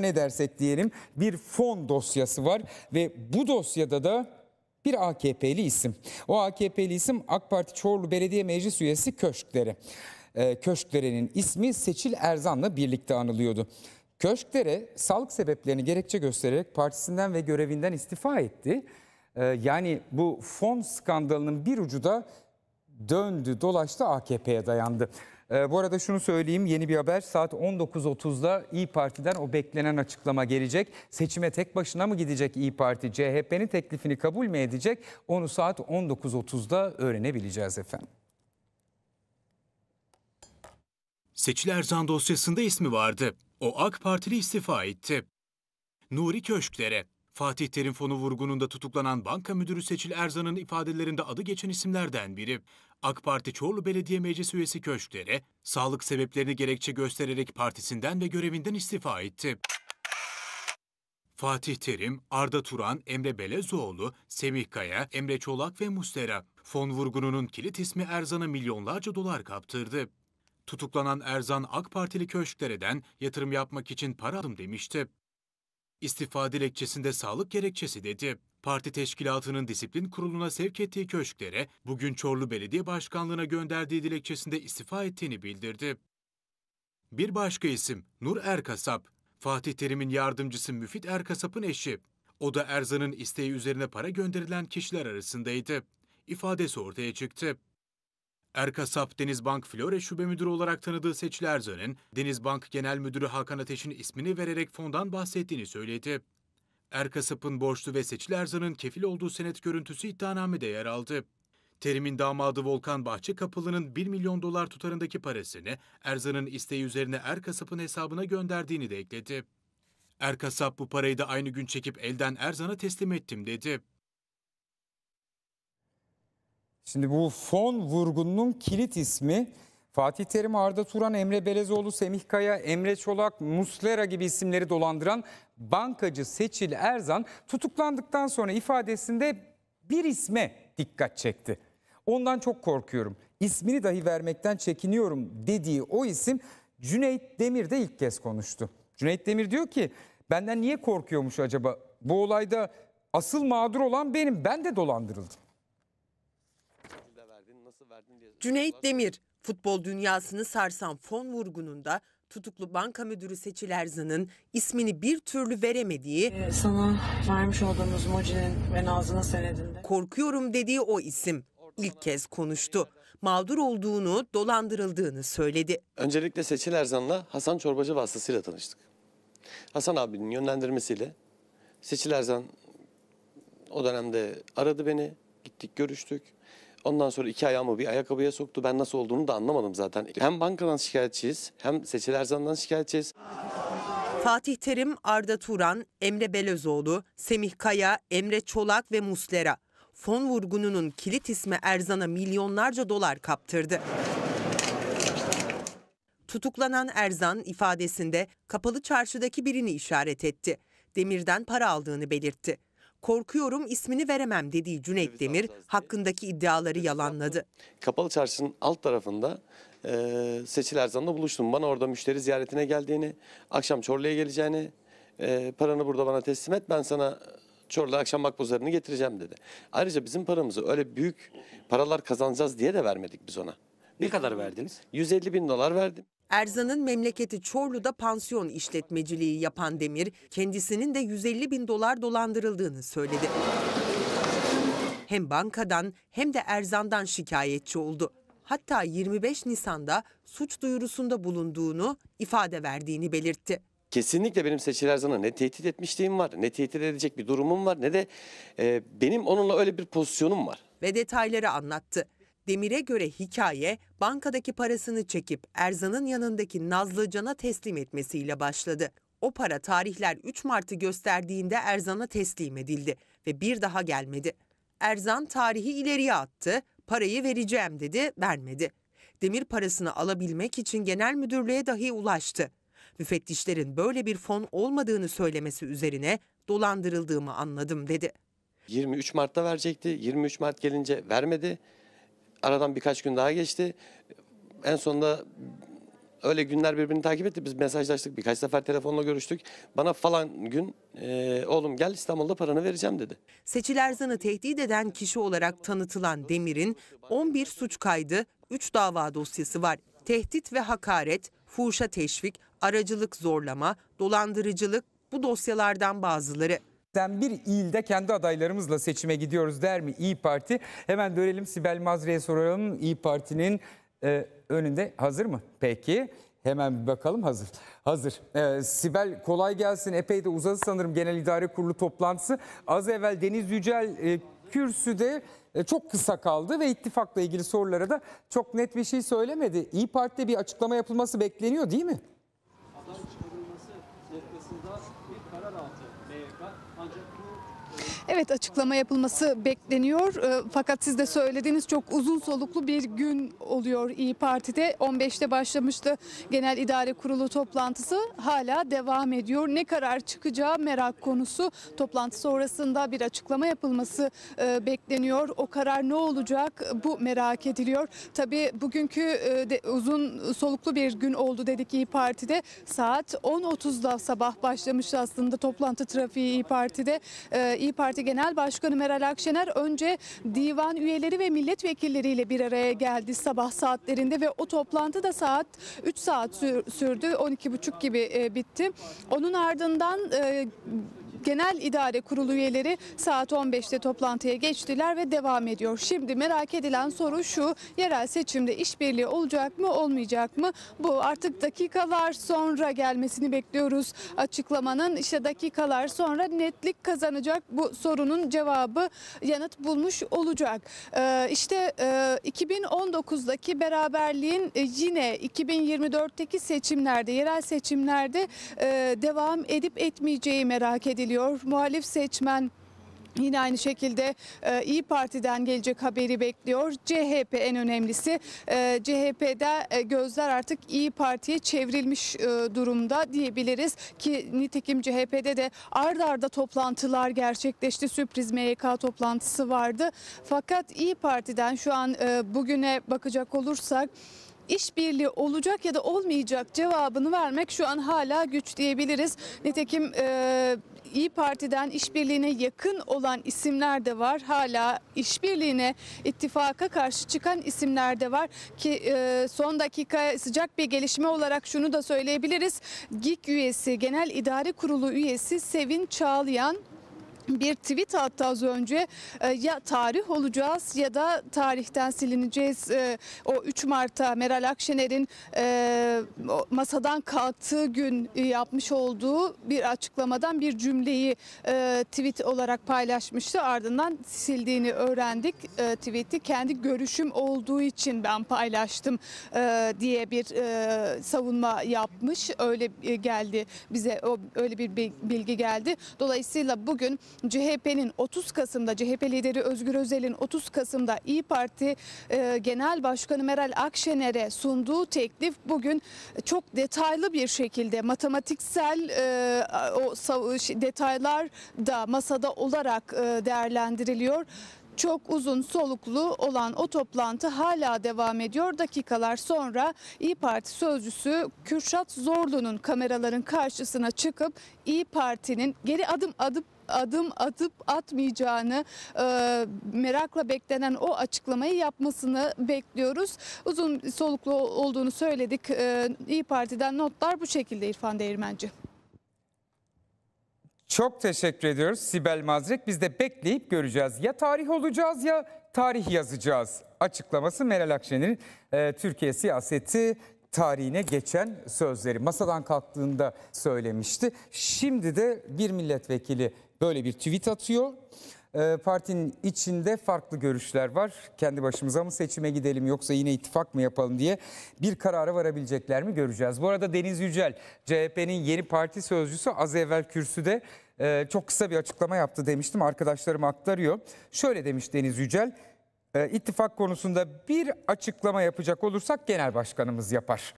ne dersek diyelim bir fon dosyası var ve bu dosyada da bir AKP'li isim. O AKP'li isim AK Parti Çorlu Belediye Meclis Üyesi Köşkleri. Ee, Köşklere'nin ismi Seçil Erzan'la birlikte anılıyordu. Köşkleri sağlık sebeplerini gerekçe göstererek partisinden ve görevinden istifa etti. Ee, yani bu fon skandalının bir ucu da döndü dolaştı AKP'ye dayandı. Ee, bu arada şunu söyleyeyim yeni bir haber saat 19.30'da İyi Parti'den o beklenen açıklama gelecek. Seçime tek başına mı gidecek İyi Parti? CHP'nin teklifini kabul mü edecek? Onu saat 19.30'da öğrenebileceğiz efendim. Seçil Erzan dosyasında ismi vardı. O AK Partili istifa etti. Nuri Köşklere Fatih Terim fonu vurgununda tutuklanan banka müdürü Seçil Erzan'ın ifadelerinde adı geçen isimlerden biri. AK Parti Çorlu Belediye Meclis üyesi Köşkleri, sağlık sebeplerini gerekçe göstererek partisinden ve görevinden istifa etti. Fatih Terim, Arda Turan, Emre Belezoğlu, Semih Kaya, Emre Çolak ve Mustera. Fon vurgununun kilit ismi Erzan'a milyonlarca dolar kaptırdı. Tutuklanan Erzan AK Partili Köşklereden yatırım yapmak için para aldım demişti. İstifa dilekçesinde sağlık gerekçesi dedi. Parti teşkilatının disiplin kuruluna sevk ettiği köşklere bugün Çorlu Belediye Başkanlığı'na gönderdiği dilekçesinde istifa ettiğini bildirdi. Bir başka isim Nur Erkasap, Fatih Terim'in yardımcısı Müfit Erkasap'ın eşi. O da Erzan'ın isteği üzerine para gönderilen kişiler arasındaydı. İfadesi ortaya çıktı. Erkasap Denizbank Flore Şube Müdürü olarak tanıdığı Seçil Erzön'ün Denizbank Genel Müdürü Hakan Ateş'in ismini vererek fondan bahsettiğini söyledi. Erkasap'ın borçlu ve Seçil Erzön'ün kefil olduğu senet görüntüsü iddianamede yer aldı. Terim'in damadı Volkan Bahçe Kapılı'nın 1 milyon dolar tutarındaki parasını Erzan'ın isteği üzerine Erkasap'ın hesabına gönderdiğini de ekledi. Erkasap bu parayı da aynı gün çekip elden Erzan'a teslim ettim dedi. Şimdi bu fon vurgununun kilit ismi Fatih Terim, Arda Turan, Emre Belezoğlu, Semih Kaya, Emre Çolak, Muslera gibi isimleri dolandıran bankacı Seçil Erzan tutuklandıktan sonra ifadesinde bir isme dikkat çekti. Ondan çok korkuyorum. İsmini dahi vermekten çekiniyorum dediği o isim Cüneyt Demir de ilk kez konuştu. Cüneyt Demir diyor ki benden niye korkuyormuş acaba? Bu olayda asıl mağdur olan benim. Ben de dolandırıldım. Cüneyt Demir, futbol dünyasını sarsan fon vurgununda tutuklu banka müdürü Seçil Erzan'ın ismini bir türlü veremediği ee, sana vermiş olduğumuz mucinin ve nazına senedinde korkuyorum dediği o isim ilk kez konuştu. Mağdur olduğunu, dolandırıldığını söyledi. Öncelikle Seçil Erzan'la Hasan Çorbacı vasıtasıyla tanıştık. Hasan abinin yönlendirmesiyle Seçil Erzan o dönemde aradı beni. Gittik görüştük. Ondan sonra iki ayağımı bir ayakkabıya soktu. Ben nasıl olduğunu da anlamadım zaten. Hem bankadan şikayetçiyiz hem Seçil Erzan'dan şikayetçiyiz. Fatih Terim, Arda Turan, Emre Belözoğlu, Semih Kaya, Emre Çolak ve Muslera. Fon vurgununun kilit ismi Erzan'a milyonlarca dolar kaptırdı. Tutuklanan Erzan ifadesinde kapalı çarşıdaki birini işaret etti. Demirden para aldığını belirtti korkuyorum ismini veremem dediği Cüneyt Demir hakkındaki iddiaları yalanladı. Kapalı çarşının alt tarafında e, Seçil Erzan'la buluştum. Bana orada müşteri ziyaretine geldiğini, akşam Çorlu'ya geleceğini, e, paranı burada bana teslim et ben sana Çorlu'ya akşam makbuzlarını getireceğim dedi. Ayrıca bizim paramızı öyle büyük paralar kazanacağız diye de vermedik biz ona. Ne kadar verdiniz? 150 bin dolar verdim. Erzan'ın memleketi Çorlu'da pansiyon işletmeciliği yapan Demir, kendisinin de 150 bin dolar dolandırıldığını söyledi. Hem bankadan hem de Erzan'dan şikayetçi oldu. Hatta 25 Nisan'da suç duyurusunda bulunduğunu, ifade verdiğini belirtti. Kesinlikle benim Seçil Erzan'a ne tehdit etmişliğim var, ne tehdit edecek bir durumum var, ne de e, benim onunla öyle bir pozisyonum var. Ve detayları anlattı. Demir'e göre hikaye bankadaki parasını çekip Erzan'ın yanındaki Nazlıcan'a teslim etmesiyle başladı. O para tarihler 3 Mart'ı gösterdiğinde Erzan'a teslim edildi ve bir daha gelmedi. Erzan tarihi ileriye attı, parayı vereceğim dedi, vermedi. Demir parasını alabilmek için genel müdürlüğe dahi ulaştı. Müfettişlerin böyle bir fon olmadığını söylemesi üzerine dolandırıldığımı anladım dedi. 23 Mart'ta verecekti. 23 Mart gelince vermedi. Aradan birkaç gün daha geçti. En sonunda öyle günler birbirini takip etti. Biz mesajlaştık. Birkaç sefer telefonla görüştük. Bana falan gün e, oğlum gel İstanbul'da paranı vereceğim dedi. Seçil Erzan'ı tehdit eden kişi olarak tanıtılan Demir'in 11 suç kaydı, 3 dava dosyası var. Tehdit ve hakaret, fuhuşa teşvik, aracılık zorlama, dolandırıcılık bu dosyalardan bazıları. Sen bir ilde kendi adaylarımızla seçime gidiyoruz der mi İyi Parti? Hemen dönelim Sibel Mazriye soralım. İyi Parti'nin e, önünde hazır mı? Peki. Hemen bir bakalım hazır. Hazır. Ee, Sibel kolay gelsin. Epey de uzadı sanırım genel idare kurulu toplantısı. Az evvel Deniz Yücel e, kürsüde e, çok kısa kaldı ve ittifakla ilgili sorulara da çok net bir şey söylemedi. İyi Parti'de bir açıklama yapılması bekleniyor değil mi? E, evet açıklama yapılması bekleniyor. E, fakat siz de söylediğiniz çok uzun soluklu bir gün oluyor İyi Parti'de. 15'te başlamıştı Genel İdare Kurulu toplantısı hala devam ediyor. Ne karar çıkacağı merak konusu. Toplantı sonrasında bir açıklama yapılması e, bekleniyor. O karar ne olacak bu merak ediliyor. Tabii bugünkü uzun soluklu bir gün oldu dedik İyi Parti'de. Saat 10.30'da sabah başlıyor başlamıştı aslında toplantı trafiği İyi Parti'de. Ee, İyi Parti Genel Başkanı Meral Akşener önce divan üyeleri ve milletvekilleriyle bir araya geldi sabah saatlerinde ve o toplantı da saat 3 saat sürdü. 12.30 gibi e, bitti. Onun ardından e, Genel İdare Kurulu üyeleri saat 15'te toplantıya geçtiler ve devam ediyor. Şimdi merak edilen soru şu. Yerel seçimde işbirliği olacak mı, olmayacak mı? Bu artık dakikalar sonra gelmesini bekliyoruz. Açıklamanın işte dakikalar sonra netlik kazanacak bu sorunun cevabı yanıt bulmuş olacak. Ee, işte e, 2019'daki beraberliğin e, yine 2024'teki seçimlerde, yerel seçimlerde e, devam edip etmeyeceği merak ediliyor geliyor. Muhalif seçmen Yine aynı şekilde e, İyi Parti'den gelecek haberi bekliyor. CHP en önemlisi. E, CHP'de e, gözler artık İyi Parti'ye çevrilmiş e, durumda diyebiliriz ki nitekim CHP'de de ard arda toplantılar gerçekleşti. Sürpriz MYK toplantısı vardı. Fakat İyi Parti'den şu an e, bugüne bakacak olursak işbirliği olacak ya da olmayacak cevabını vermek şu an hala güç diyebiliriz. Nitekim e, İyi Parti'den işbirliğine yakın olan isimler de var. Hala işbirliğine, ittifaka karşı çıkan isimler de var ki e, son dakika sıcak bir gelişme olarak şunu da söyleyebiliriz. GİK üyesi, Genel İdare Kurulu üyesi Sevin Çağlayan bir tweet attı az önce e, ya tarih olacağız ya da tarihten silineceğiz. E, o 3 Mart'ta Meral Akşener'in e, masadan kalktığı gün yapmış olduğu bir açıklamadan bir cümleyi tweet olarak paylaşmıştı. Ardından sildiğini öğrendik. Tweet'i kendi görüşüm olduğu için ben paylaştım diye bir savunma yapmış. Öyle geldi bize öyle bir bilgi geldi. Dolayısıyla bugün CHP'nin 30 Kasım'da CHP lideri Özgür Özel'in 30 Kasım'da İyi Parti e, Genel Başkanı Meral Akşener'e sunduğu teklif bugün çok detaylı bir şekilde matematiksel e, o detaylar da masada olarak e, değerlendiriliyor çok uzun soluklu olan o toplantı hala devam ediyor. Dakikalar sonra İyi Parti sözcüsü Kürşat Zorlu'nun kameraların karşısına çıkıp İyi Parti'nin geri adım adım adım atıp atmayacağını e, merakla beklenen o açıklamayı yapmasını bekliyoruz. Uzun soluklu olduğunu söyledik. E, İyi Parti'den notlar bu şekilde İrfan Değirmenci. Çok teşekkür ediyoruz Sibel Mazrek. Biz de bekleyip göreceğiz. Ya tarih olacağız ya tarih yazacağız. Açıklaması Meral Akşener'in e, Türkiye siyaseti tarihine geçen sözleri masadan kalktığında söylemişti. Şimdi de bir milletvekili böyle bir tweet atıyor. E, partinin içinde farklı görüşler var. Kendi başımıza mı seçime gidelim yoksa yine ittifak mı yapalım diye bir karara varabilecekler mi göreceğiz. Bu arada Deniz Yücel, CHP'nin yeni parti sözcüsü az evvel kürsüde e, çok kısa bir açıklama yaptı demiştim. Arkadaşlarım aktarıyor. Şöyle demiş Deniz Yücel, e, ittifak konusunda bir açıklama yapacak olursak genel başkanımız yapar.